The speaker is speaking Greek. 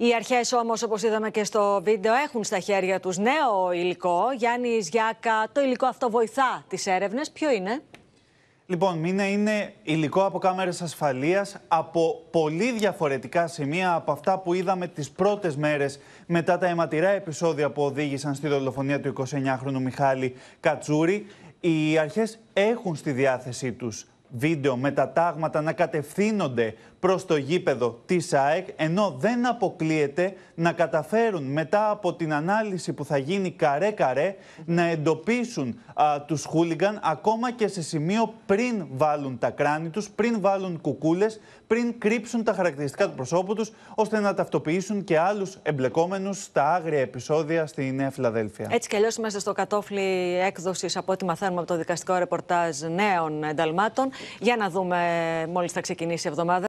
Οι αρχές όμως, όπως είδαμε και στο βίντεο, έχουν στα χέρια τους νέο υλικό. Γιάννη Ζιάκα, το υλικό αυτό βοηθά τις έρευνες. Ποιο είναι. Λοιπόν, μήνα είναι υλικό από κάμερες ασφαλείας από πολύ διαφορετικά σημεία από αυτά που είδαμε τις πρώτες μέρες μετά τα αιματηρά επεισόδια που οδήγησαν στη δολοφονία του 29χρονου Μιχάλη Κατσούρη. Οι αρχές έχουν στη διάθεσή τους βίντεο με τα τάγματα να κατευθύνονται προς το γήπεδο της ΑΕΚ, ενώ δεν αποκλείεται να καταφέρουν μετά από την ανάλυση που θα γίνει καρέ-καρέ να εντοπίσουν α, τους χούλιγκαν ακόμα και σε σημείο πριν βάλουν τα κράνη τους, πριν βάλουν κουκούλες, πριν κρύψουν τα χαρακτηριστικά του προσώπου τους, ώστε να ταυτοποιήσουν και άλλους εμπλεκόμενους στα άγρια επεισόδια στη Νέα Φιλαδέλφια. Έτσι κι αλλιώς είμαστε στο κατόφλι έκδοσης από ό,τι μαθαίνουμε από το δικαστικό ρεπορτάζ νέων ενταλμάτων. Για να δούμε μόλις θα ξεκινήσει η εβδομάδα.